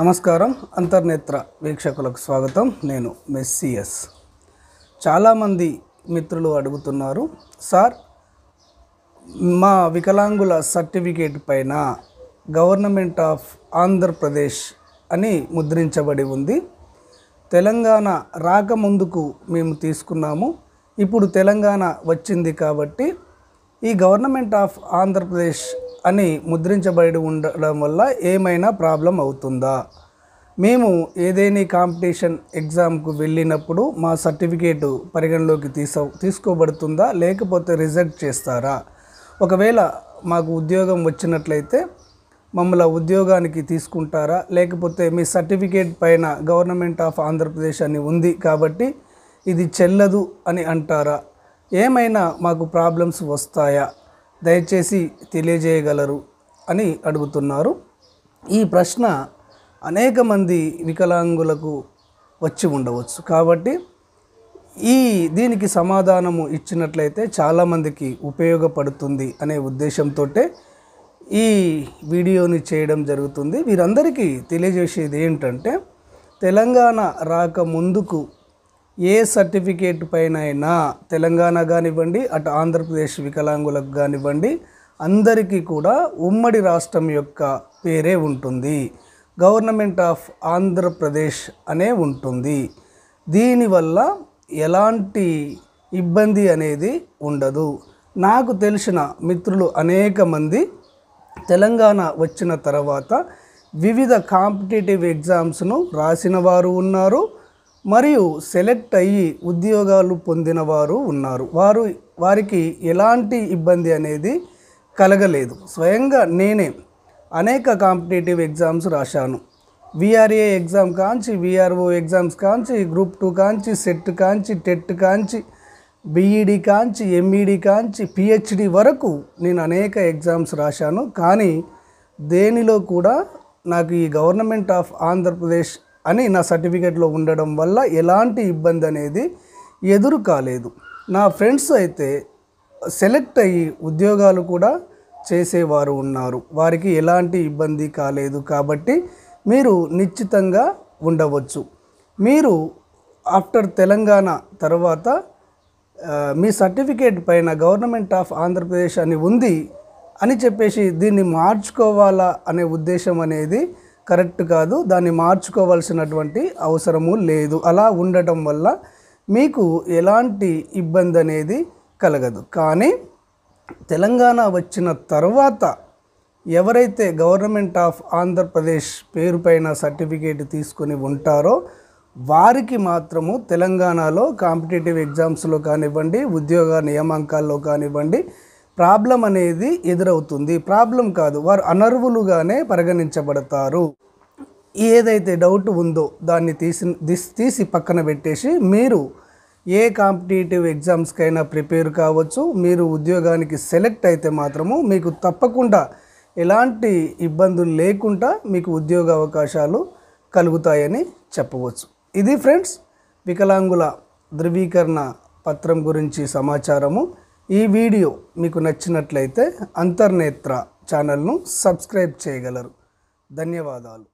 నమస్కారం అంతర్నేత్ర వీక్షకులకు స్వాగతం నేను మెస్సిఎస్ చాలామంది మిత్రులు అడుగుతున్నారు సార్ మా వికలాంగుల సర్టిఫికేట్ పైన గవర్నమెంట్ ఆఫ్ ఆంధ్రప్రదేశ్ అని ముద్రించబడి ఉంది తెలంగాణ రాకముందుకు మేము తీసుకున్నాము ఇప్పుడు తెలంగాణ వచ్చింది కాబట్టి ఈ గవర్నమెంట్ ఆఫ్ ఆంధ్రప్రదేశ్ అని ముద్రించబడి ఉండడం వల్ల ఏమైనా ప్రాబ్లం అవుతుందా మేము ఏదైనా కాంపిటీషన్ ఎగ్జామ్కు వెళ్ళినప్పుడు మా సర్టిఫికేటు పరిగణలోకి తీస తీసుకోబడుతుందా లేకపోతే రిజెక్ట్ చేస్తారా ఒకవేళ మాకు ఉద్యోగం వచ్చినట్లయితే మమ్మల్ని ఉద్యోగానికి తీసుకుంటారా లేకపోతే మీ సర్టిఫికేట్ పైన గవర్నమెంట్ ఆఫ్ ఆంధ్రప్రదేశ్ అని ఉంది కాబట్టి ఇది చెల్లదు అని అంటారా ఏమైనా మాకు ప్రాబ్లమ్స్ వస్తాయా దయచేసి తెలియజేయగలరు అని అడుగుతున్నారు ఈ ప్రశ్న అనేక మంది వికలాంగులకు వచ్చి ఉండవచ్చు కాబట్టి ఈ దీనికి సమాధానము ఇచ్చినట్లయితే చాలామందికి ఉపయోగపడుతుంది అనే ఉద్దేశంతో ఈ వీడియోని చేయడం జరుగుతుంది వీరందరికీ తెలియజేసేది ఏంటంటే తెలంగాణ రాక ముందుకు ఏ సర్టిఫికేట్ పైన అయినా తెలంగాణ కానివ్వండి అటు ఆంధ్రప్రదేశ్ వికలాంగులకు కానివ్వండి అందరికీ కూడా ఉమ్మడి రాష్ట్రం యొక్క పేరే ఉంటుంది గవర్నమెంట్ ఆఫ్ ఆంధ్రప్రదేశ్ అనే ఉంటుంది దీనివల్ల ఎలాంటి ఇబ్బంది అనేది ఉండదు నాకు తెలిసిన మిత్రులు అనేక మంది తెలంగాణ వచ్చిన తర్వాత వివిధ కాంపిటేటివ్ ఎగ్జామ్స్ను రాసిన వారు ఉన్నారు మరియు సెలెక్ట్ అయ్యి ఉద్యోగాలు పొందిన వారు ఉన్నారు వారు వారికి ఎలాంటి ఇబ్బంది అనేది కలగలేదు స్వయంగా నేనే అనేక కాంపిటేటివ్ ఎగ్జామ్స్ రాశాను విఆర్ఏ ఎగ్జామ్ కాంచి విఆర్ఓ ఎగ్జామ్స్ కాంచి గ్రూప్ టూ కాంచి సెట్ కాంచి టెట్ కాంచి బిఈడి కాంచి ఎంఈడి కాంచి పిహెచ్డి వరకు నేను అనేక ఎగ్జామ్స్ రాశాను కానీ దేనిలో కూడా నాకు ఈ గవర్నమెంట్ ఆఫ్ ఆంధ్రప్రదేశ్ అని నా సర్టిఫికేట్లో ఉండడం వల్ల ఎలాంటి ఇబ్బంది అనేది ఎదురు కాలేదు నా ఫ్రెండ్స్ అయితే సెలెక్ట్ అయ్యి ఉద్యోగాలు కూడా చేసేవారు ఉన్నారు వారికి ఎలాంటి ఇబ్బంది కాలేదు కాబట్టి మీరు నిశ్చితంగా ఉండవచ్చు మీరు ఆఫ్టర్ తెలంగాణ తర్వాత మీ సర్టిఫికేట్ పైన గవర్నమెంట్ ఆఫ్ ఆంధ్రప్రదేశ్ అని ఉంది అని చెప్పేసి దీన్ని మార్చుకోవాలా అనే ఉద్దేశం అనేది కరెక్ట్ కాదు దాన్ని మార్చుకోవాల్సినటువంటి అవసరము లేదు అలా ఉండటం వల్ల మీకు ఎలాంటి ఇబ్బంది అనేది కలగదు కానీ తెలంగాణ వచ్చిన తర్వాత ఎవరైతే గవర్నమెంట్ ఆఫ్ ఆంధ్రప్రదేశ్ పేరుపైన సర్టిఫికేట్ తీసుకొని ఉంటారో వారికి మాత్రము తెలంగాణలో కాంపిటేటివ్ ఎగ్జామ్స్లో కానివ్వండి ఉద్యోగ నియామాంకాల్లో కానివ్వండి ప్రాబ్లం అనేది ఎదురవుతుంది ప్రాబ్లం కాదు వారు అనర్వులుగానే పరిగణించబడతారు ఏదైతే డౌట్ ఉందో దాన్ని తీసి తీసి పక్కన పెట్టేసి మీరు ఏ కాంపిటేటివ్ ఎగ్జామ్స్కైనా ప్రిపేర్ కావచ్చు మీరు ఉద్యోగానికి సెలెక్ట్ అయితే మాత్రము మీకు తప్పకుండా ఎలాంటి ఇబ్బందులు లేకుండా మీకు ఉద్యోగ అవకాశాలు కలుగుతాయని చెప్పవచ్చు ఇది ఫ్రెండ్స్ వికలాంగుల ధృవీకరణ పత్రం గురించి సమాచారము ఈ వీడియో మీకు నచ్చినట్లయితే అంతర్నేత్ర ఛానల్ను సబ్స్క్రైబ్ చేయగలరు ధన్యవాదాలు